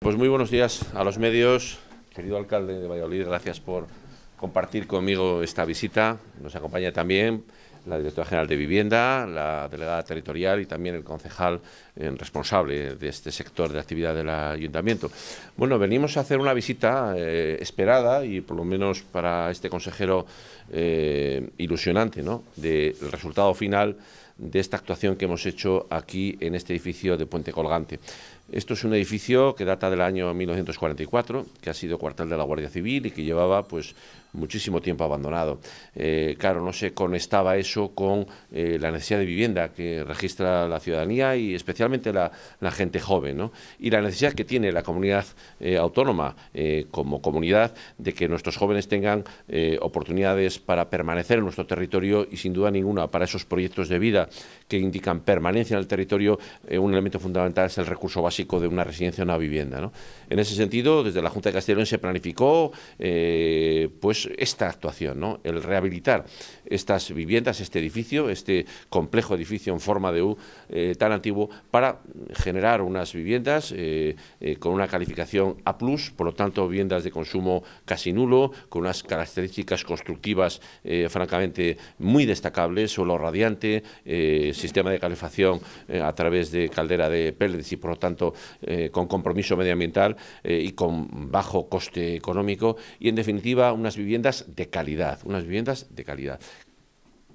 Pues muy buenos días a los medios. Querido alcalde de Valladolid, gracias por compartir conmigo esta visita. Nos acompaña también la directora general de Vivienda, la delegada territorial y también el concejal eh, responsable de este sector de actividad del ayuntamiento. Bueno, venimos a hacer una visita eh, esperada y por lo menos para este consejero eh, ilusionante, ¿no? Del resultado final de esta actuación que hemos hecho aquí en este edificio de Puente Colgante. Esto es un edificio que data del año 1944, que ha sido cuartel de la Guardia Civil y que llevaba pues muchísimo tiempo abandonado. Eh, claro, no se conectaba eso con eh, la necesidad de vivienda que registra la ciudadanía y especialmente la, gente joven, Y la necesidad que tiene la comunidad eh, autónoma como comunidad de que nuestros jóvenes tengan oportunidades para permanecer en nuestro territorio y sin duda ninguna para esos proyectos de vida que indican permanencia en el territorio, un elemento fundamental es el recurso básico de una residencia, una vivienda. En ese sentido, desde la Junta de Castellón se planificó eh, pues esta actuación, el rehabilitar estas viviendas, este edificio, este complejo edificio en forma de U eh, tan antiguo, para generar unas viviendas eh, con una calificación A+, por lo tanto, viviendas de consumo casi nulo, con unas características constructivas francamente muy destacables, suelo radiante, sistema de calefacción a través de caldera de pellets y, por lo tanto, eh, con compromiso medioambiental eh, y con bajo coste económico y, en definitiva, unas viviendas de calidad, unas viviendas de calidad.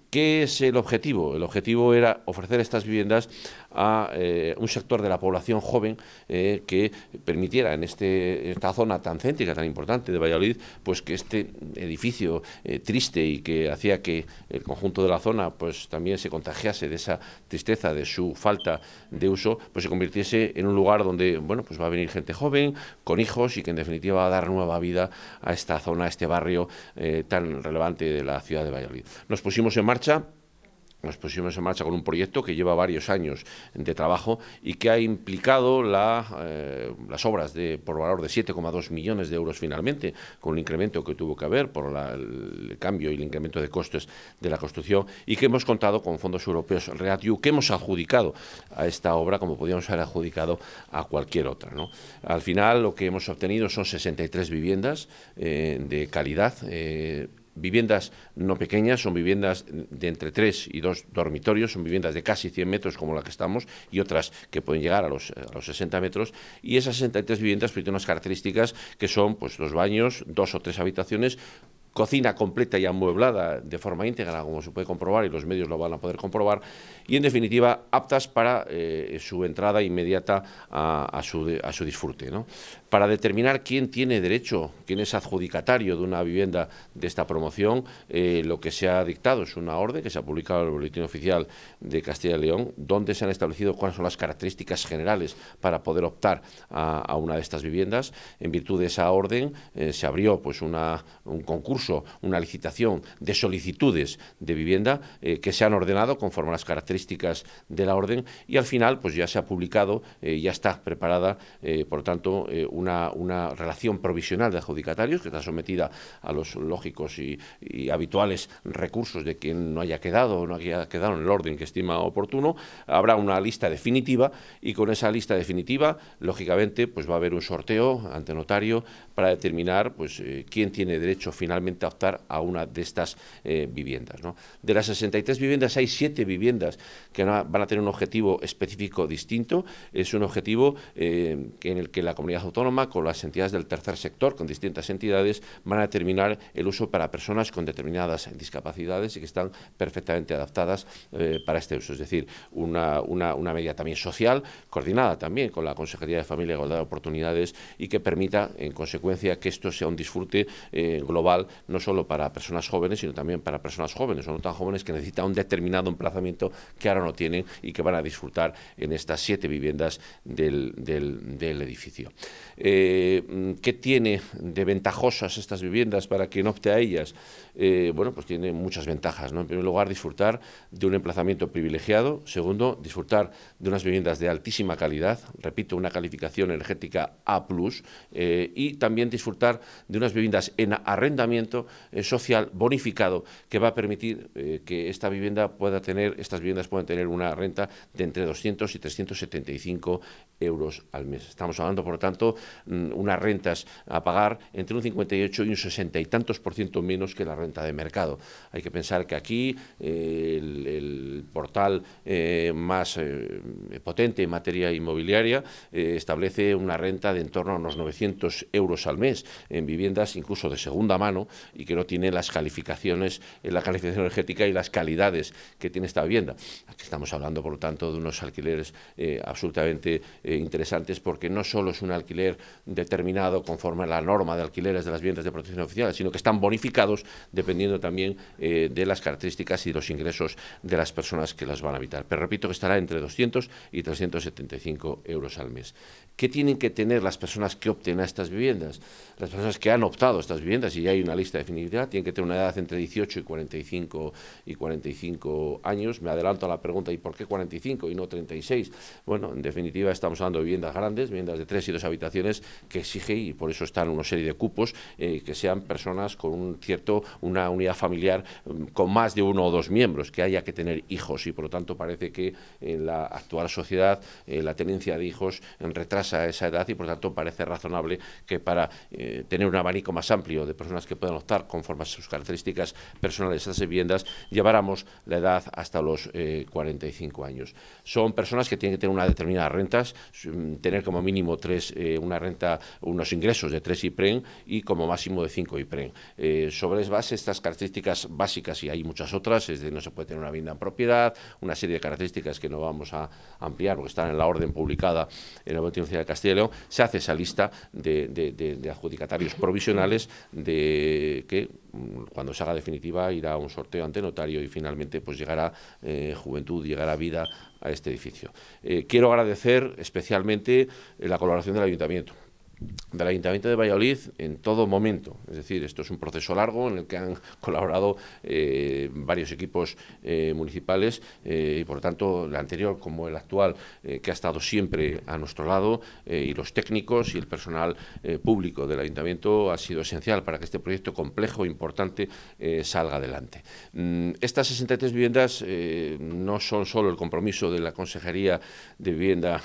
¿Qué es el objetivo? El objetivo era ofrecer estas viviendas a eh, un sector de la población joven eh, que permitiera en este, esta zona tan céntrica, tan importante de Valladolid, pues que este edificio eh, triste y que hacía que el conjunto de la zona pues también se contagiase de esa tristeza, de su falta de uso, pues se convirtiese en un lugar donde, bueno, pues va a venir gente joven, con hijos y que en definitiva va a dar nueva vida a esta zona, a este barrio tan relevante de la ciudad de Valladolid. Nos pusimos en marcha nos pusimos en marcha con un proyecto que lleva varios años de trabajo y que ha implicado eh, las obras de, por valor de 7,2 millones de euros finalmente, con un incremento que tuvo que haber por el cambio y el incremento de costes de la construcción y que hemos contado con fondos europeos REATIU que hemos adjudicado a esta obra como podríamos haber adjudicado a cualquier otra. Al final lo que hemos obtenido son 63 viviendas eh, de calidad. Eh, viviendas no pequeñas, son viviendas de entre tres y dos dormitorios, son viviendas de casi 100 metros como la que estamos y otras que pueden llegar a los, 60 eh, metros y esas 63 viviendas pues, tienen unas características que son pues dos baños, dos o tres habitaciones cocina completa y amueblada de forma íntegra, como se puede comprobar y los medios lo van a poder comprobar, y en definitiva aptas para eh, su entrada inmediata a, su, disfrute. Para determinar quién tiene derecho, quién es adjudicatario de una vivienda de esta promoción, eh, lo que se ha dictado es una orden que se ha publicado en el Boletín Oficial de Castilla y León, donde se han establecido cuáles son las características generales para poder optar a, una de estas viviendas. En virtud de esa orden eh, se abrió pues, un concurso una licitación de solicitudes de vivienda eh, que se han ordenado conforme a las características de la orden y al final pues ya se ha publicado, eh, ya está preparada, eh, por tanto, una, una, relación provisional de adjudicatarios que está sometida a los lógicos y, habituales recursos de quien no haya quedado o no haya quedado en el orden que estima oportuno. Habrá una lista definitiva y con esa lista definitiva, lógicamente, pues va a haber un sorteo ante notario para determinar pues quién tiene derecho finalmente a optar a una de estas eh, viviendas. De las 63 viviendas hay 7 viviendas que van a tener un objetivo específico distinto. Es un objetivo eh, en el que la comunidad autónoma, con las entidades del tercer sector, con distintas entidades, van a determinar el uso para personas con determinadas discapacidades y que están perfectamente adaptadas eh, para este uso. Es decir, una, una, medida también social, coordinada también con la Consejería de Familia, Igualdad de Oportunidades y que permita, en consecuencia, que esto sea un disfrute global no solo para personas jóvenes, sino también para personas jóvenes o no tan jóvenes que necesitan un determinado emplazamiento que ahora no tienen y que van a disfrutar en estas siete viviendas del, edificio. Eh, ¿Qué tiene de ventajosas estas viviendas para quien opte a ellas? Eh, bueno, pues tiene muchas ventajas. En primer lugar, disfrutar de un emplazamiento privilegiado. Segundo, disfrutar de unas viviendas de altísima calidad. Repito, una calificación energética A. Eh, y también disfrutar de unas viviendas en arrendamiento eh, social bonificado que va a permitir eh, que esta vivienda pueda tener, estas viviendas puedan tener una renta de entre 200 y 375 euros al mes. Estamos hablando, por lo tanto, mm, unas rentas a pagar entre un 58 y un 60 y tantos por ciento menos que la renta de mercado. Hay que pensar que aquí eh, el, portal más potente en materia inmobiliaria establece una renta de en torno a unos 900 euros al mes en viviendas incluso de segunda mano y que no tiene las calificaciones, eh, la calificación energética y las calidades que tiene esta vivienda. Aquí estamos hablando, por lo tanto, de unos alquileres eh, absolutamente eh, interesantes porque no solo es un alquiler determinado conforme a la norma de alquileres de las viviendas de protección oficial, sino que están bonificados dependiendo también de las características y los ingresos de las personas que las van a habitar. Pero repito que estará entre 200 y 375 euros al mes. ¿Qué tienen que tener las personas que obtienen estas viviendas? Las personas que han optado a estas viviendas, y ya hay una lista definitiva, tiene que tener una edad entre 18 y 45, y 45 años. Me adelanto a la pregunta, ¿y por qué 45 y no 36? Bueno, en definitiva estamos hablando de viviendas grandes, viviendas de tres y dos habitaciones que exige, y por eso están una serie de cupos, eh, que sean personas con un cierto, una unidad familiar mm, con más de uno o dos miembros, que haya que tener hijos y por lo tanto parece que en la actual sociedad eh, la tenencia de hijos retrasa esa edad y por lo tanto parece razonable que para eh, tener un abanico más amplio de personas que puedan adoptar conforme a sus características personales estas viviendas, lleváramos la edad hasta los 45 eh, años. Son personas que tienen que tener una determinada rentas, mm, tener como mínimo tres, eh, una renta, unos ingresos de tres IPREN y como máximo de cinco IPREN. Eh, sobre base estas características básicas, y hay muchas otras, es de no se puede tener una vivienda en propiedad, una serie de características que no vamos a ampliar porque están en la orden publicada en la Boletín de Castilla y León, se hace esa lista de adjudicatarios provisionales de eh, que mm, cuando se haga definitiva irá a un sorteo ante notario y finalmente pues llegará eh, Juventud, llegará Vida a este edificio. Eh, quiero agradecer especialmente la colaboración del Ayuntamiento del Ayuntamiento de Valladolid en todo momento. Es decir, esto es un proceso largo en el que han colaborado eh, varios equipos eh, municipales eh, y, por lo tanto, el anterior como el actual, que ha estado siempre a nuestro lado, y los técnicos y el personal público del Ayuntamiento ha sido esencial para que este proyecto complejo e importante salga adelante. Mm, estas 63 viviendas no son solo el compromiso de la Consejería de Vivienda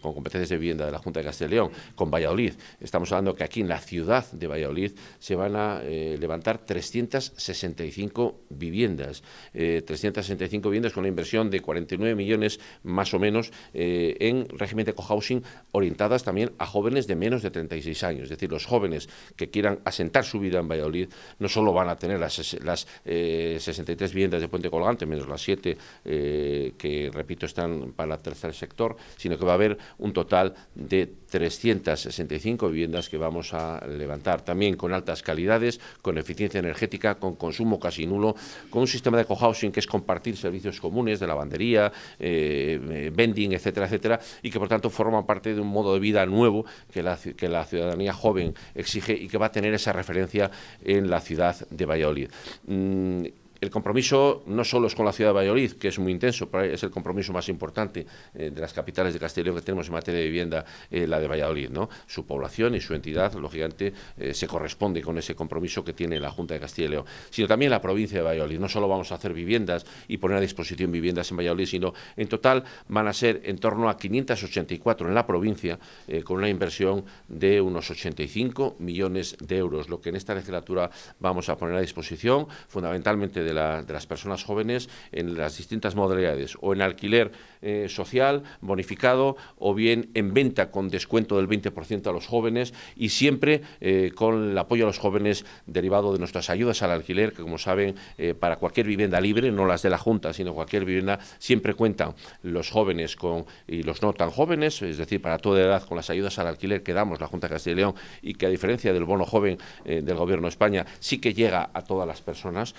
con competencias de vivienda de la Junta de Castilla León, con Valladolid. Estamos hablando que aquí en la ciudad de Valladolid se van a eh, levantar 365 viviendas, 365 eh, viviendas con una inversión de 49 millones más o menos eh, en régimen de cohousing orientadas también a jóvenes de menos de 36 años. Es decir, los jóvenes que quieran asentar su vida en Valladolid no solo van a tener las, las 63 viviendas de Puente Colgante, menos las 7 que, repito, están para el tercer sector, sino que va a haber un total de 300 265 viviendas que vamos a levantar, también con altas calidades, con eficiencia energética, con consumo casi nulo, con un sistema de cohousing que es compartir servicios comunes de lavandería, eh, vending, etcétera, etcétera, y que por tanto forman parte de un modo de vida nuevo que la, ciudadanía joven exige y que va a tener esa referencia en la ciudad de Valladolid. Mm, el compromiso no solo es con la ciudad de Valladolid, que es muy intenso, es el compromiso más importante eh, de las capitales de Castilla que tenemos en materia de vivienda, eh, la de Valladolid. ¿no? Su población y su entidad, lógicamente, eh, se corresponde con ese compromiso que tiene la Junta de Castilla y León, sino también la provincia de Valladolid. No solo vamos a hacer viviendas y poner a disposición viviendas en Valladolid, sino en total van a ser en torno a 584 en la provincia, con una inversión de unos 85 millones de euros, lo que en esta legislatura vamos a poner a disposición, fundamentalmente de, las personas jóvenes en las distintas modalidades, o en alquiler eh, social bonificado, o bien en venta con descuento del 20% a los jóvenes, y siempre eh, con el apoyo a los jóvenes derivado de nuestras ayudas al alquiler, que como saben, eh, para cualquier vivienda libre, no las de la Junta, sino cualquier vivienda, siempre cuentan los jóvenes con, y los no tan jóvenes, es decir, para toda edad, con las ayudas al alquiler que damos la Junta de Castilla y León, y que a diferencia del bono joven del Gobierno de España, sí que llega a todas las personas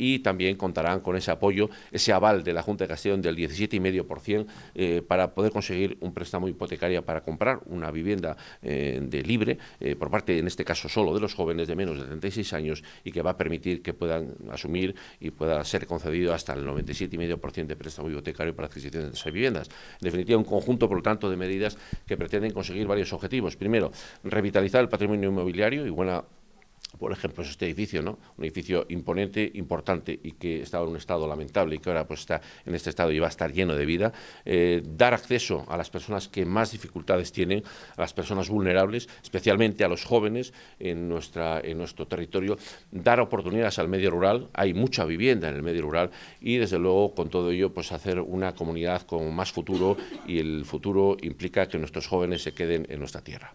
y también contarán con ese apoyo, ese aval de la Junta de Castellón del 17,5% eh, para poder conseguir un préstamo hipotecario para comprar una vivienda eh, de libre, eh, por parte, en este caso, solo de los jóvenes de menos de 36 años y que va a permitir que puedan asumir y pueda ser concedido hasta el 97,5% de préstamo hipotecario para adquisición de esas viviendas. En definitiva, un conjunto, por lo tanto, de medidas que pretenden conseguir varios objetivos. Primero, revitalizar el patrimonio inmobiliario y buena por ejemplo, es este edificio, ¿no? Un edificio imponente, importante y que estaba en un estado lamentable y que ahora pues, está en este estado y va a estar lleno de vida. Eh, dar acceso a las personas que más dificultades tienen, a las personas vulnerables, especialmente a los jóvenes en, en nuestro territorio. Dar oportunidades al medio rural. Hay mucha vivienda en el medio rural y, desde luego, con todo ello, pues hacer una comunidad con más futuro y el futuro implica que nuestros jóvenes se queden en nuestra tierra.